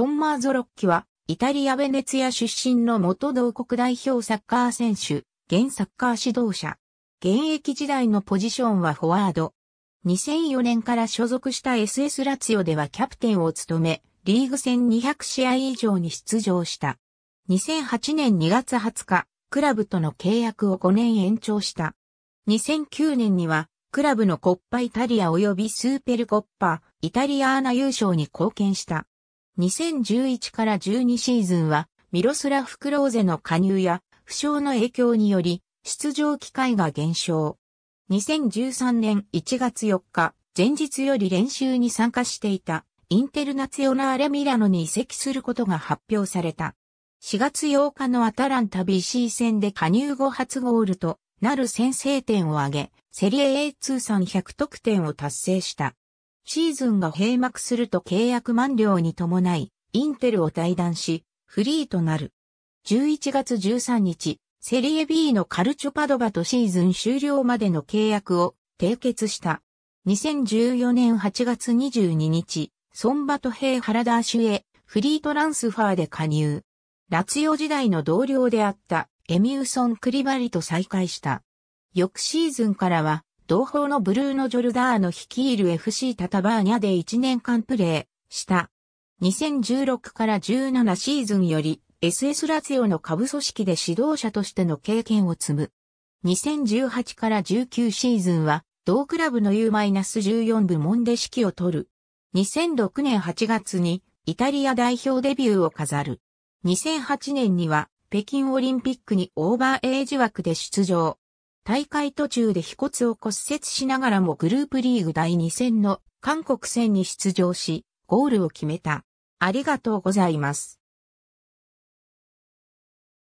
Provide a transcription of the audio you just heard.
トンマーゾロッキは、イタリア・ベネツィア出身の元同国代表サッカー選手、現サッカー指導者。現役時代のポジションはフォワード。2004年から所属した SS ラツィオではキャプテンを務め、リーグ戦200試合以上に出場した。2008年2月20日、クラブとの契約を5年延長した。2009年には、クラブのコッパイタリア及びスーペルコッパ、イタリアーナ優勝に貢献した。2011から12シーズンは、ミロスラフ・クローゼの加入や、負傷の影響により、出場機会が減少。2013年1月4日、前日より練習に参加していた、インテルナツヨナーレミラノに移籍することが発表された。4月8日のアタランタ BC 戦で加入後初ゴールとなる先制点を挙げ、セリエ A 通算100得点を達成した。シーズンが閉幕すると契約満了に伴い、インテルを退団し、フリーとなる。11月13日、セリエ B のカルチョパドバとシーズン終了までの契約を締結した。2014年8月22日、ソンバトヘイ・ハラダーシュへフリートランスファーで加入。ラツヨ時代の同僚であったエミューソン・クリバリと再会した。翌シーズンからは同胞のブルーノ・ジョルダーの率いる FC タタバーニャで1年間プレーした。2016から17シーズンより SS ラツィオの下部組織で指導者としての経験を積む。2018から19シーズンは同クラブの U-14 部門で指揮を取る。2006年8月にイタリア代表デビューを飾る。2008年には北京オリンピックにオーバーエイジ枠で出場。大会途中で腓骨を骨折しながらもグループリーグ第2戦の韓国戦に出場し、ゴールを決めた。ありがとうございます。